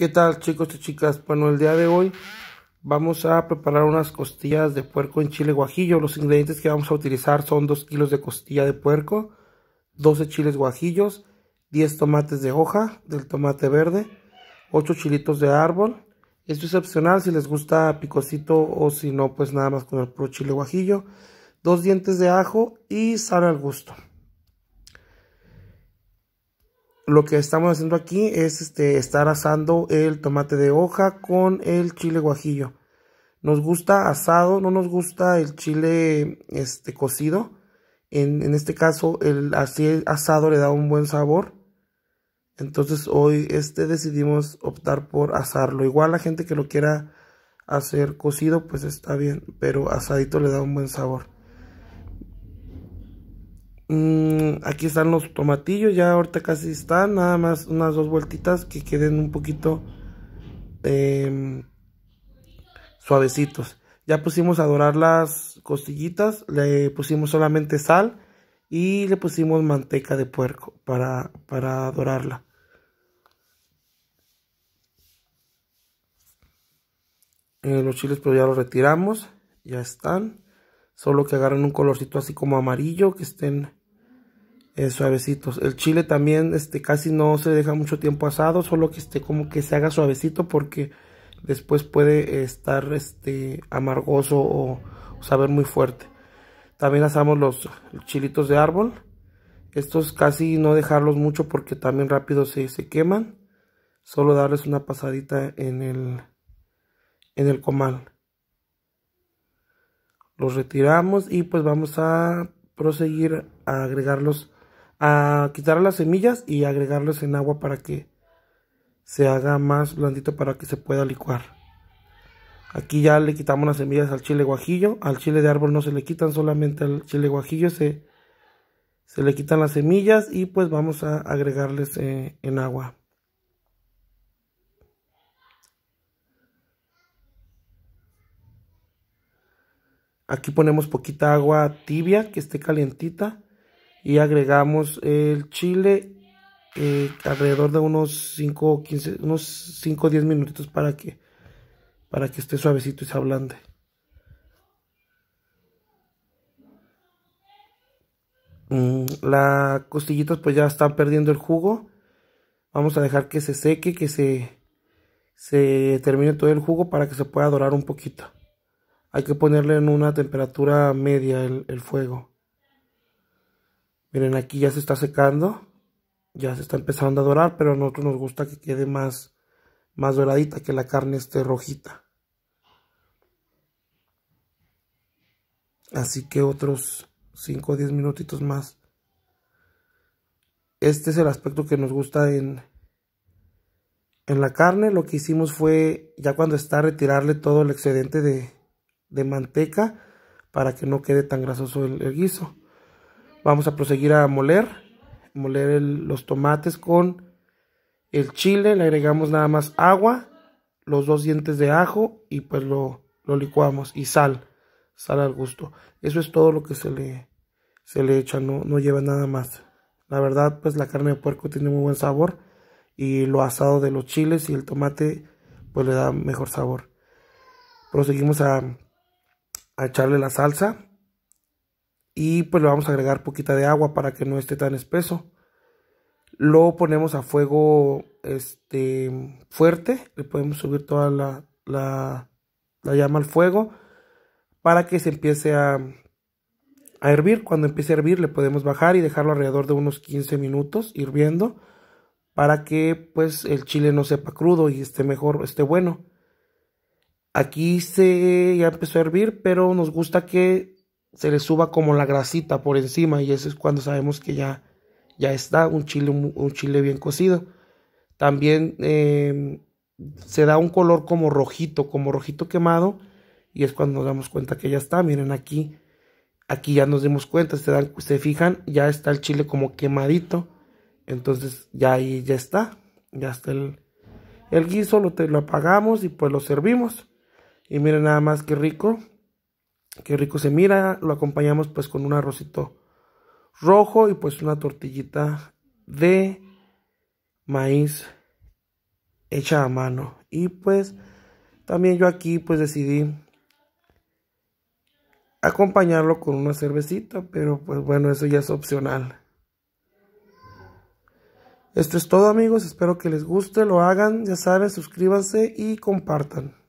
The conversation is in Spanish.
¿Qué tal chicos y chicas? Bueno, el día de hoy vamos a preparar unas costillas de puerco en chile guajillo. Los ingredientes que vamos a utilizar son 2 kilos de costilla de puerco, 12 chiles guajillos, 10 tomates de hoja del tomate verde, 8 chilitos de árbol. Esto es opcional si les gusta picocito o si no, pues nada más con el puro chile guajillo. Dos dientes de ajo y sal al gusto lo que estamos haciendo aquí es este, estar asando el tomate de hoja con el chile guajillo. Nos gusta asado, no nos gusta el chile este, cocido. En, en este caso, el, así el asado le da un buen sabor. Entonces hoy este decidimos optar por asarlo. Igual la gente que lo quiera hacer cocido, pues está bien, pero asadito le da un buen sabor. Mm, aquí están los tomatillos, ya ahorita casi están, nada más unas dos vueltitas que queden un poquito em, suavecitos. Ya pusimos a dorar las costillitas, le pusimos solamente sal y le pusimos manteca de puerco para, para dorarla. Eh, los chiles pero pues ya los retiramos, ya están. Solo que agarren un colorcito así como amarillo, que estén eh, suavecitos. El chile también este, casi no se deja mucho tiempo asado, solo que esté como que se haga suavecito porque después puede eh, estar este, amargoso o, saber muy fuerte. También asamos los chilitos de árbol. Estos casi no dejarlos mucho porque también rápido se, se queman. Solo darles una pasadita en el, en el comal. Los retiramos y pues vamos a proseguir a agregarlos a quitar las semillas y agregarles en agua para que se haga más blandito para que se pueda licuar. Aquí ya le quitamos las semillas al chile guajillo. Al chile de árbol no se le quitan, solamente al chile guajillo se, le quitan las semillas y pues vamos a agregarles eh, en agua. Aquí ponemos poquita agua tibia que esté calientita y agregamos el chile eh, alrededor de unos 5 15 unos 5 10 minutos para que para que esté suavecito y se ablande mm, las costillitas pues ya están perdiendo el jugo vamos a dejar que se seque que se se termine todo el jugo para que se pueda dorar un poquito hay que ponerle en una temperatura media el fuego Miren, aquí ya se está secando. Ya se está empezando a dorar, pero a nosotros nos gusta que quede más, más doradita, que la carne esté rojita. Así que otros 5 o 10 minutitos más. Este es el aspecto que nos gusta en, en la carne. Lo que hicimos fue, ya cuando está, retirarle todo el excedente de, manteca para que no quede tan grasoso el guiso. Vamos a proseguir a moler, moler los tomates con el chile, le agregamos nada más agua, los dos dientes de ajo y pues lo, lo licuamos y sal, sal al gusto. Eso es todo lo que se le, se le echa, no, no lleva nada más. La verdad pues la carne de puerco tiene muy buen sabor y lo asado de los chiles y el tomate pues le da mejor sabor. Proseguimos a, a echarle la salsa y pues le vamos a agregar poquita de agua para que no esté tan espeso. Lo ponemos a fuego este, fuerte, le podemos subir toda la, la, llama al fuego para que se empiece a, hervir. Cuando empiece a hervir le podemos bajar y dejarlo alrededor de unos 15 minutos hirviendo para que pues el chile no sepa crudo y esté mejor, esté bueno. Aquí se ya empezó a hervir, pero nos gusta que se le suba como la grasita por encima y eso es cuando sabemos que ya, ya está un chile, un chile bien cocido. También em, se da un color como rojito, como rojito quemado y es cuando nos damos cuenta que ya está. Miren aquí, aquí ya nos dimos cuenta, se, fijan, ya está el chile como quemadito. Entonces ya ahí ya está, ya está el, el guiso, lo, te, lo apagamos y pues lo servimos. Y miren nada más que rico, Qué rico se mira. Lo acompañamos pues con un arrocito rojo y pues una tortillita de maíz hecha a mano. Y pues también yo aquí pues decidí acompañarlo con una cervecita, pero pues bueno, eso ya es opcional. Esto es todo amigos, espero que les guste, lo hagan, ya saben, suscríbanse y compartan.